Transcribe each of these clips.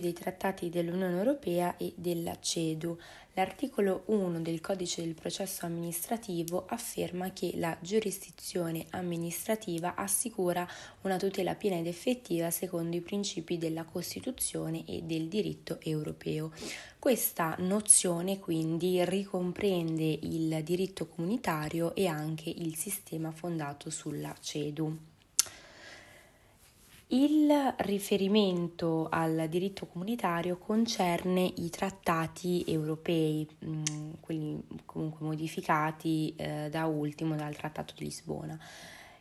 dei trattati dell'Unione Europea e della CEDU. L'articolo 1 del Codice del processo amministrativo afferma che la giurisdizione amministrativa assicura una tutela piena ed effettiva secondo i principi della Costituzione e del diritto europeo. Questa nozione quindi ricomprende il diritto comunitario e anche il sistema fondato sulla CEDU. Il riferimento al diritto comunitario concerne i trattati europei, mm, quelli comunque modificati eh, da ultimo dal Trattato di Lisbona.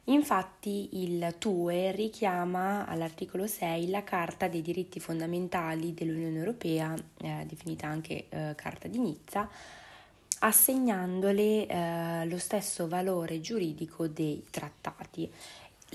Infatti il TUE richiama all'articolo 6 la Carta dei diritti fondamentali dell'Unione Europea, eh, definita anche eh, Carta di Nizza, assegnandole eh, lo stesso valore giuridico dei trattati.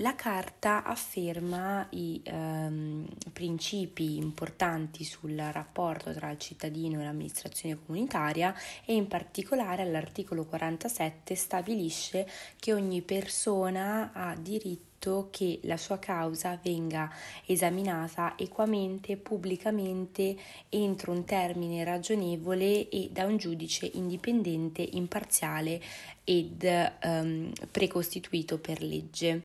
La carta afferma i ehm, principi importanti sul rapporto tra il cittadino e l'amministrazione comunitaria e in particolare all'articolo 47 stabilisce che ogni persona ha diritto che la sua causa venga esaminata equamente, pubblicamente, entro un termine ragionevole e da un giudice indipendente, imparziale ed ehm, precostituito per legge.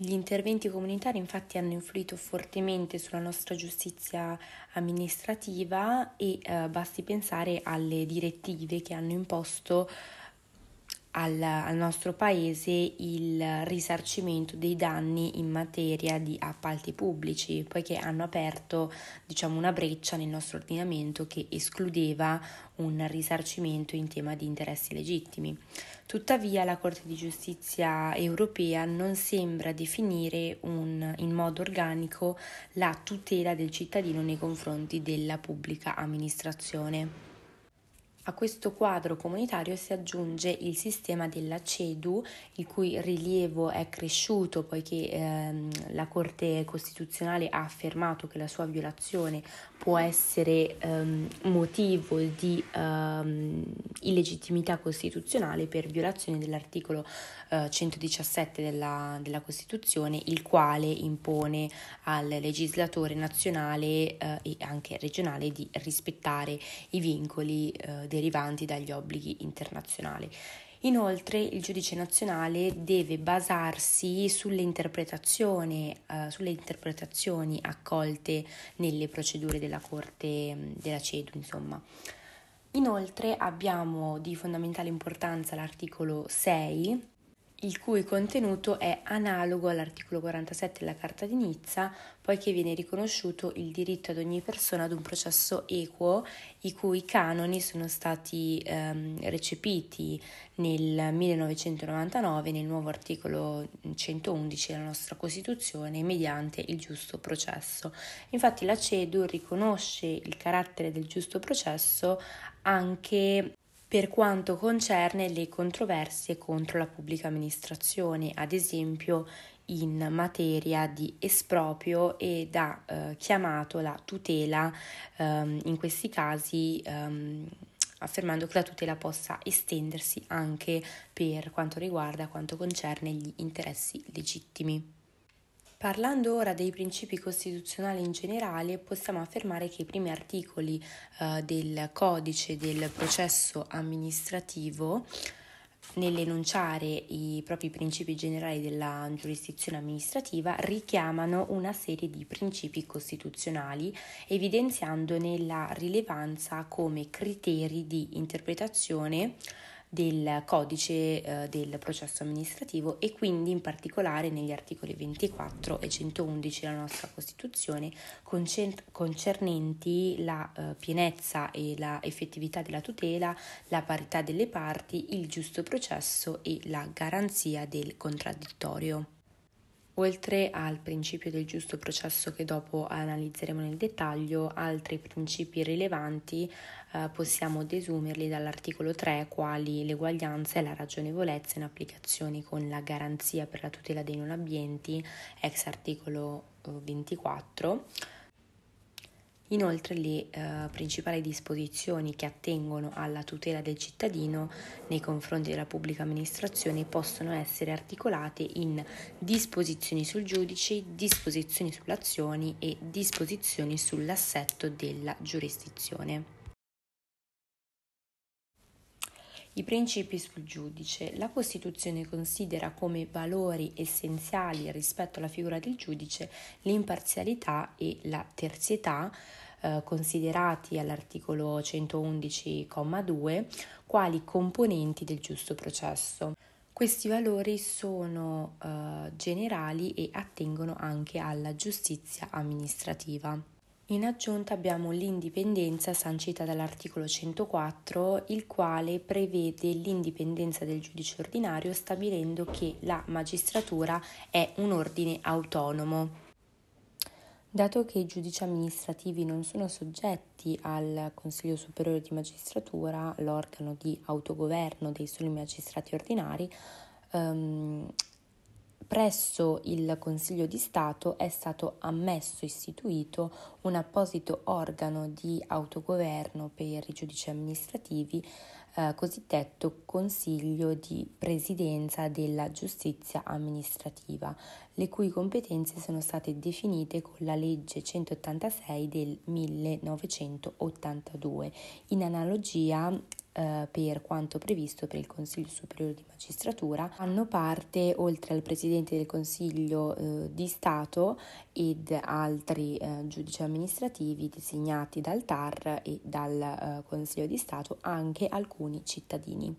Gli interventi comunitari infatti hanno influito fortemente sulla nostra giustizia amministrativa e eh, basti pensare alle direttive che hanno imposto al, al nostro paese il risarcimento dei danni in materia di appalti pubblici, poiché hanno aperto diciamo, una breccia nel nostro ordinamento che escludeva un risarcimento in tema di interessi legittimi. Tuttavia la Corte di giustizia europea non sembra definire un, in modo organico la tutela del cittadino nei confronti della pubblica amministrazione. A questo quadro comunitario si aggiunge il sistema della CEDU, il cui rilievo è cresciuto poiché ehm, la Corte Costituzionale ha affermato che la sua violazione può essere um, motivo di um, illegittimità costituzionale per violazione dell'articolo uh, eh, 117 della, della, Costituzione, il quale impone al legislatore nazionale uh, e anche regionale di rispettare i vincoli uh, derivanti dagli obblighi internazionali. Inoltre il giudice nazionale deve basarsi sulle interpretazioni, eh, sulle interpretazioni accolte nelle procedure della Corte mm, della CEDU, insomma. Inoltre abbiamo di fondamentale importanza l'articolo 6 il cui contenuto è analogo all'articolo 47 della Carta di Nizza, poiché viene riconosciuto il diritto ad ogni persona ad un processo equo, i cui canoni sono stati ehm, recepiti nel 1999 nel nuovo articolo 111 della nostra Costituzione mediante il giusto processo. Infatti la CEDU riconosce il carattere del giusto processo anche per quanto concerne le controversie contro la pubblica amministrazione, ad esempio in materia di esproprio ed ha eh, chiamato la tutela ehm, in questi casi ehm, affermando che la tutela possa estendersi anche per quanto riguarda quanto concerne gli interessi legittimi. Parlando ora dei principi costituzionali in generale, possiamo affermare che i primi articoli eh, del codice del processo amministrativo nell'enunciare i propri principi generali della giurisdizione amministrativa, richiamano una serie di principi costituzionali, evidenziandone la rilevanza come criteri di interpretazione del codice eh, del processo amministrativo e quindi in particolare negli articoli 24 e 111 della nostra Costituzione concernenti la eh, pienezza e la effettività della tutela, la parità delle parti, il giusto processo e la garanzia del contraddittorio oltre al principio del giusto processo che dopo analizzeremo nel dettaglio, altri principi rilevanti eh, possiamo desumerli dall'articolo 3, quali l'eguaglianza e la ragionevolezza in applicazione con la garanzia per la tutela dei non abbienti, ex articolo 24 eh, Inoltre le eh, principali disposizioni che attengono alla tutela del cittadino nei confronti della pubblica amministrazione possono essere articolate in disposizioni sul giudice, disposizioni sulle azioni e disposizioni sull'assetto della giurisdizione. I principi sul giudice. La Costituzione considera come valori essenziali rispetto alla figura del giudice l'imparzialità e la terzietà eh, considerati all'articolo 111,2 quali componenti del giusto processo. Questi valori sono eh, generali e attengono anche alla giustizia amministrativa. In aggiunta abbiamo l'indipendenza sancita dall'articolo 104, il quale prevede l'indipendenza del giudice ordinario stabilendo che la magistratura è un ordine autonomo. Dato che i giudici amministrativi non sono soggetti al Consiglio Superiore di Magistratura, l'organo di autogoverno dei soli magistrati ordinari, ehm, presso il Consiglio di Stato è stato ammesso, istituito un apposito organo di autogoverno per i giudici amministrativi, eh, cosiddetto Consiglio di Presidenza della Giustizia Amministrativa, le cui competenze sono state definite con la legge 186 del 1982, in analogia eh, per quanto previsto per il Consiglio Superiore di Magistratura, fanno parte, oltre al Presidente del Consiglio eh, di Stato ed altri eh, giudici amministrativi designati dal TAR e dal eh, Consiglio di Stato, anche alcuni cittadini.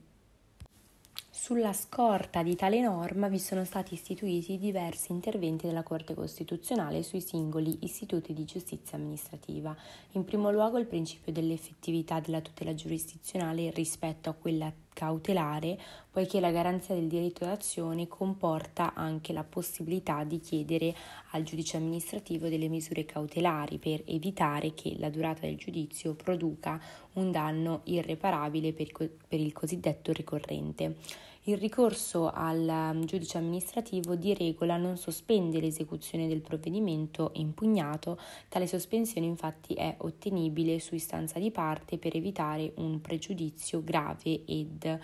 Sulla scorta di tale norma vi sono stati istituiti diversi interventi della Corte Costituzionale sui singoli istituti di giustizia amministrativa. In primo luogo il principio dell'effettività della tutela giurisdizionale rispetto a quella attiva cautelare, poiché la garanzia del diritto d'azione comporta anche la possibilità di chiedere al giudice amministrativo delle misure cautelari per evitare che la durata del giudizio produca un danno irreparabile per, il cosiddetto ricorrente. Il ricorso al um, giudice amministrativo di regola non sospende l'esecuzione del provvedimento impugnato, tale sospensione infatti è ottenibile su istanza di parte per evitare un pregiudizio grave ed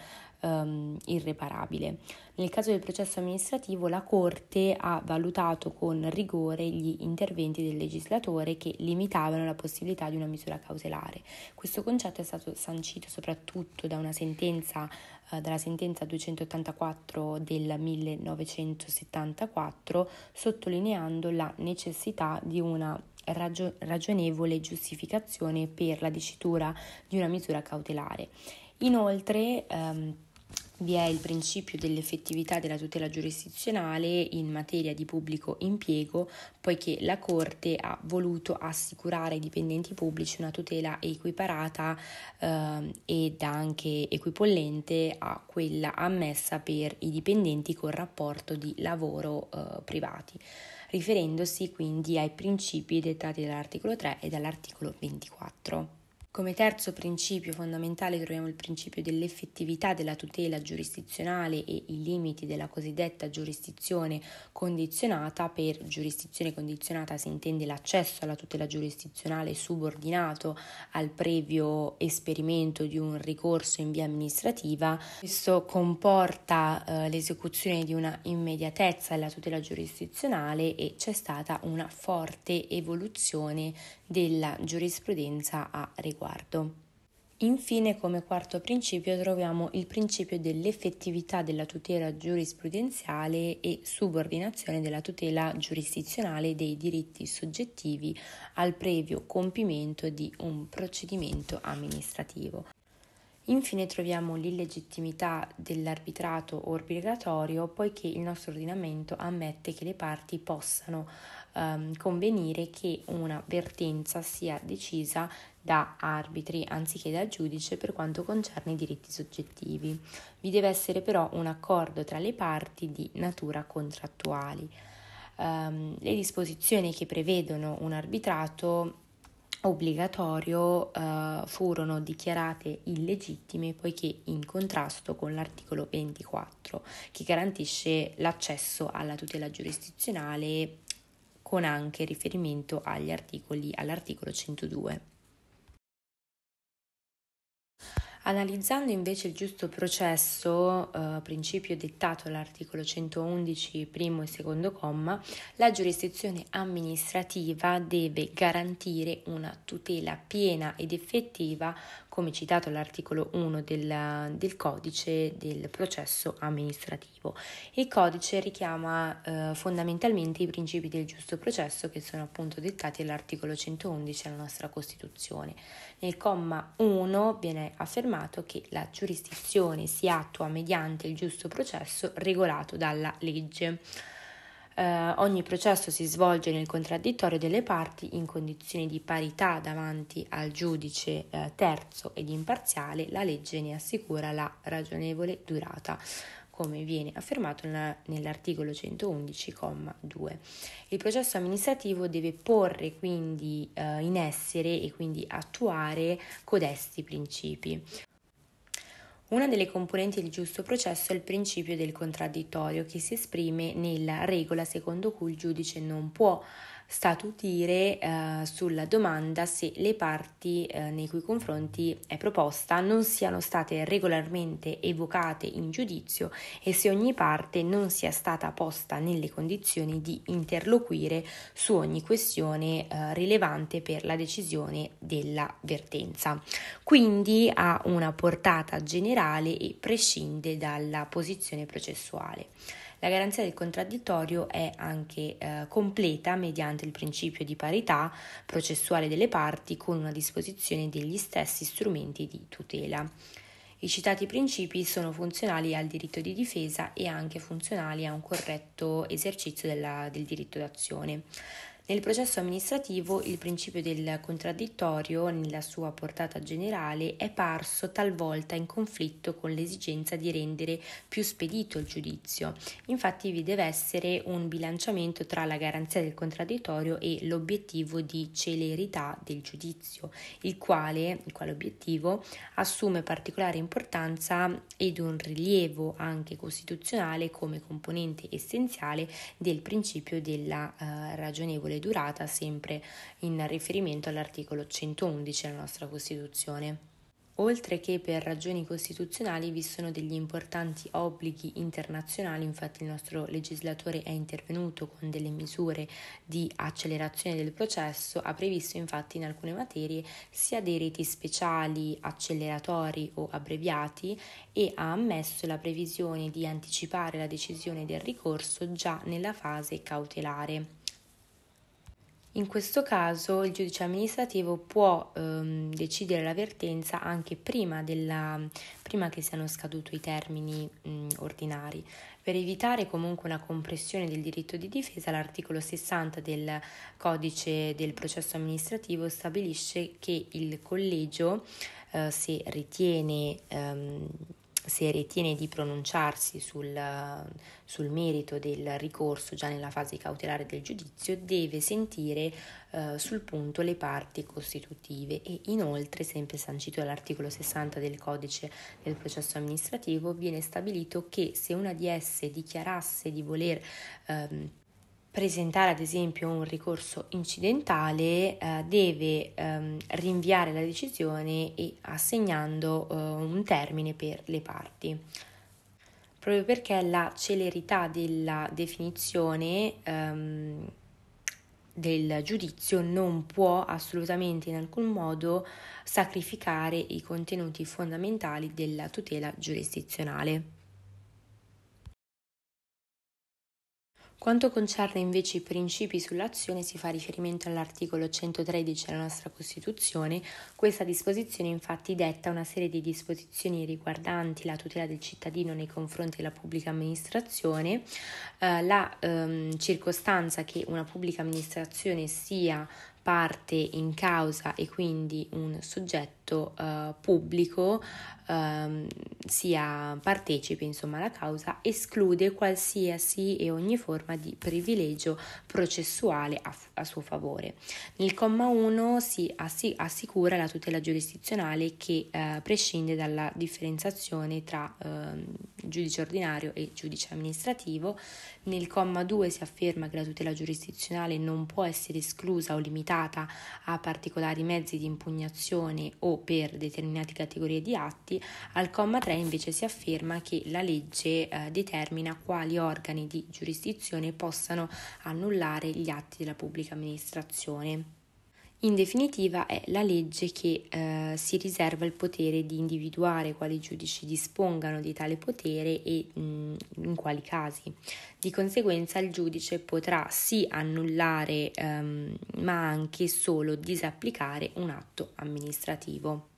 ehm, irreparabile. Nel caso del processo amministrativo la Corte ha valutato con rigore gli interventi del legislatore che limitavano la possibilità di una misura cautelare. Questo concetto è stato sancito soprattutto da una sentenza eh, dalla sentenza 284 del 1974, sottolineando la necessità di una ragionevole giustificazione per la dicitura di una misura cautelare. Inoltre, ehm, vi è il principio dell'effettività della tutela giurisdizionale in materia di pubblico impiego, poiché la Corte ha voluto assicurare ai dipendenti pubblici una tutela equiparata eh, ed anche equipollente a quella ammessa per i dipendenti con rapporto di lavoro eh, privati, riferendosi quindi ai principi dettati dall'articolo 3 e dall'articolo 24. Come terzo principio fondamentale troviamo il principio dell'effettività della tutela giurisdizionale e i limiti della cosiddetta giurisdizione condizionata. Per giurisdizione condizionata si intende l'accesso alla tutela giurisdizionale subordinato al previo esperimento di un ricorso in via amministrativa. Questo comporta eh, l'esecuzione di una immediatezza alla tutela giurisdizionale e c'è stata una forte evoluzione della giurisprudenza a riguardo riguardo. Infine, come quarto principio, troviamo il principio dell'effettività della tutela giurisprudenziale e subordinazione della tutela giurisdizionale dei diritti soggettivi al previo compimento di un procedimento amministrativo. Infine troviamo l'illegittimità dell'arbitrato obbligatorio poiché il nostro ordinamento ammette che le parti possano ehm, convenire che una vertenza sia decisa da arbitri anziché da giudice per quanto concerne i diritti soggettivi. Vi deve essere però un accordo tra le parti di natura contrattuali. Ehm, le disposizioni che prevedono un arbitrato obbligatorio eh, furono dichiarate illegittime poiché in contrasto con l'articolo 24 che garantisce l'accesso alla tutela giurisdizionale con anche riferimento all'articolo 102. Analizzando invece il giusto processo, eh, principio dettato dall'articolo 111, primo e secondo comma, la giurisdizione amministrativa deve garantire una tutela piena ed effettiva come citato all'articolo 1 del, del codice del processo amministrativo. Il codice richiama eh, fondamentalmente i principi del giusto processo che sono appunto dettati all'articolo 111 della nostra Costituzione. Nel comma 1 viene affermato che la giurisdizione si attua mediante il giusto processo regolato dalla legge eh, ogni processo si svolge nel contraddittorio delle parti in condizioni di parità davanti al giudice eh, terzo ed imparziale, la legge ne assicura la ragionevole durata come viene affermato nell'articolo 111,2. Il processo amministrativo deve porre quindi eh, in essere e quindi attuare codesti principi. Una delle componenti del giusto processo è il principio del contraddittorio che si esprime nella regola secondo cui il giudice non può statutire eh, sulla domanda se le parti eh, nei cui confronti è proposta non siano state regolarmente evocate in giudizio e se ogni parte non sia stata posta nelle condizioni di interloquire su ogni questione eh, rilevante per la decisione della vertenza. Quindi ha una portata generale e prescinde dalla posizione processuale. La garanzia del contraddittorio è anche eh, completa mediante il principio di parità processuale delle parti con una disposizione degli stessi strumenti di tutela. I citati principi sono funzionali al diritto di difesa e anche funzionali a un corretto esercizio della, del diritto d'azione. Nel processo amministrativo il principio del contraddittorio, nella sua portata generale, è parso talvolta in conflitto con l'esigenza di rendere più spedito il giudizio. Infatti vi deve essere un bilanciamento tra la garanzia del contraddittorio e l'obiettivo di celerità del giudizio, il quale, il quale obiettivo assume particolare importanza ed un rilievo anche costituzionale come componente essenziale del principio della eh, ragionevole ragionevole durata, sempre in riferimento all'articolo 111 della nostra Costituzione. Oltre che per ragioni costituzionali vi sono degli importanti obblighi internazionali, infatti il nostro legislatore è intervenuto con delle misure di accelerazione del processo, ha previsto infatti in alcune materie sia dei reti speciali, acceleratori o abbreviati e ha ammesso la previsione di anticipare la decisione del ricorso già nella fase cautelare. In questo caso il giudice amministrativo può ehm, decidere l'avvertenza anche prima, della, prima, che siano scaduti i termini mh, ordinari. Per evitare comunque una compressione del diritto di difesa, l'articolo 60 del codice del processo amministrativo stabilisce che il collegio, eh, se ritiene ehm, se ritiene di pronunciarsi sul, sul, merito del ricorso già nella fase cautelare del giudizio, deve sentire eh, sul punto le parti costitutive e inoltre, sempre sancito dall'articolo 60 del codice del processo amministrativo, viene stabilito che se una di esse dichiarasse di voler ehm, presentare ad esempio un ricorso incidentale eh, deve ehm, rinviare la decisione e assegnando eh, un termine per le parti. Proprio perché la celerità della definizione ehm, del giudizio non può assolutamente in alcun modo sacrificare i contenuti fondamentali della tutela giurisdizionale. Quanto concerne invece i principi sull'azione si fa riferimento all'articolo 113 della nostra Costituzione, questa disposizione infatti detta una serie di disposizioni riguardanti la tutela del cittadino nei confronti della pubblica amministrazione, eh, la ehm, circostanza che una pubblica amministrazione sia parte in causa e quindi un soggetto diritto eh, pubblico eh, sia partecipe insomma alla causa, esclude qualsiasi e ogni forma di privilegio processuale a, a suo favore. Nel comma 1 si assicura la tutela giurisdizionale che eh, prescinde dalla differenziazione tra ehm, giudice ordinario e giudice amministrativo. Nel comma 2 si afferma che la tutela giurisdizionale non può essere esclusa o limitata a particolari mezzi di impugnazione o per determinate categorie di atti, al comma 3 invece si afferma che la legge eh, determina quali organi di giurisdizione possano annullare gli atti della pubblica amministrazione. In definitiva è la legge che eh, si riserva il potere di individuare quali giudici dispongano di tale potere e mh, mm, in quali casi. Di conseguenza il giudice potrà sì annullare ehm, ma anche solo disapplicare un atto amministrativo.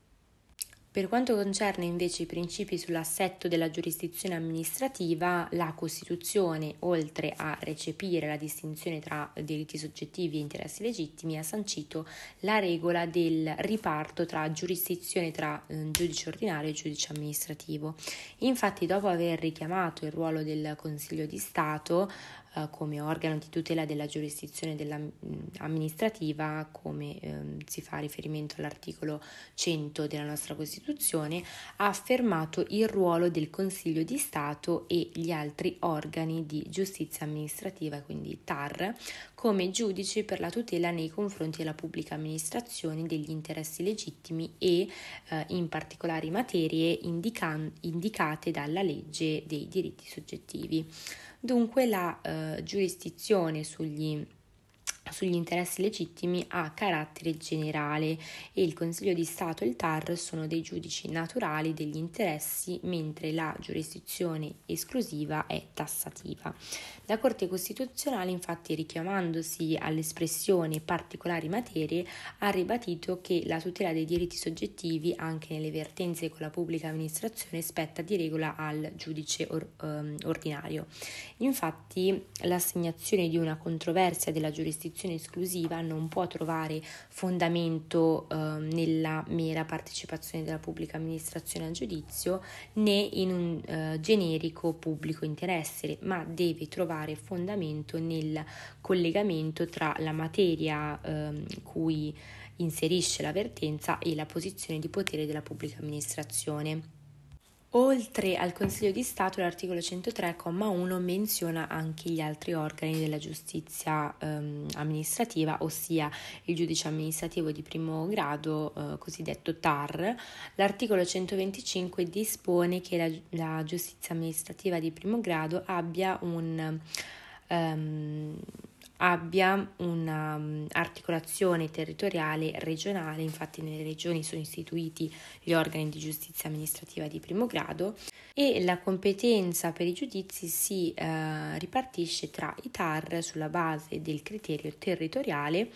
Per quanto concerne invece i principi sull'assetto della giurisdizione amministrativa, la Costituzione, oltre a recepire la distinzione tra diritti soggettivi e interessi legittimi, ha sancito la regola del riparto tra giurisdizione tra ehm, giudice ordinario e giudice amministrativo. Infatti, dopo aver richiamato il ruolo del Consiglio di Stato, eh, come organo di tutela della giurisdizione mm, amministrativa, come ehm, si fa riferimento all'articolo 100 della nostra Costituzione, ha affermato il ruolo del Consiglio di Stato e gli altri organi di giustizia amministrativa, quindi TAR, come giudici per la tutela nei confronti della pubblica amministrazione degli interessi legittimi e eh, in particolari materie indican- indicate dalla legge dei diritti soggettivi. Dunque la eh, giurisdizione sugli sugli interessi legittimi a carattere generale e il Consiglio di Stato e il TAR sono dei giudici naturali degli interessi mentre la giurisdizione esclusiva è tassativa. La Corte Costituzionale infatti richiamandosi all'espressione particolari materie ha ribadito che la tutela dei diritti soggettivi anche nelle vertenze con la pubblica amministrazione spetta di regola al giudice or- ehm, ordinario. Infatti l'assegnazione di una controversia della giurisdizione produzione esclusiva non può trovare fondamento eh, nella mera partecipazione della pubblica amministrazione al giudizio né in un eh, generico pubblico interesse, ma deve trovare fondamento nel collegamento tra la materia eh, cui inserisce l'avvertenza e la posizione di potere della pubblica amministrazione. Oltre al Consiglio di Stato, l'articolo 103,1 menziona anche gli altri organi della giustizia ehm, amministrativa, ossia il giudice amministrativo di primo grado, eh, cosiddetto TAR. L'articolo 125 dispone che la, la giustizia amministrativa di primo grado abbia un... Ehm, abbia un'articolazione mm, territoriale regionale, infatti nelle regioni sono istituiti gli organi di giustizia amministrativa di primo grado e la competenza per i giudizi si eh, ripartisce tra i TAR sulla base del criterio territoriale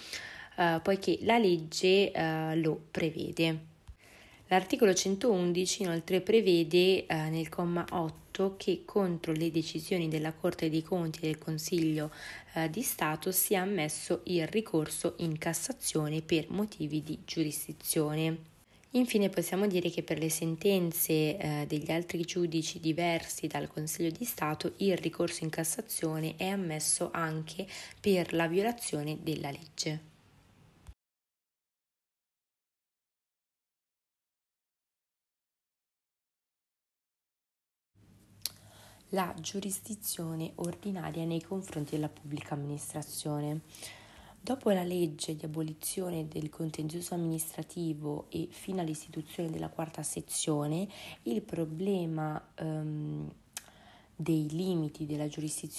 eh, poiché la legge eh, lo prevede. L'articolo 111 inoltre prevede eh, nel comma 8 che contro le decisioni della Corte dei Conti e del Consiglio eh, di Stato sia ammesso il ricorso in Cassazione per motivi di giurisdizione. Infine possiamo dire che per le sentenze eh, degli altri giudici diversi dal Consiglio di Stato il ricorso in Cassazione è ammesso anche per la violazione della legge. la giurisdizione ordinaria nei confronti della pubblica amministrazione. Dopo la legge di abolizione del contenzioso amministrativo e fino all'istituzione della quarta sezione, il problema ehm, dei limiti della giurisdizione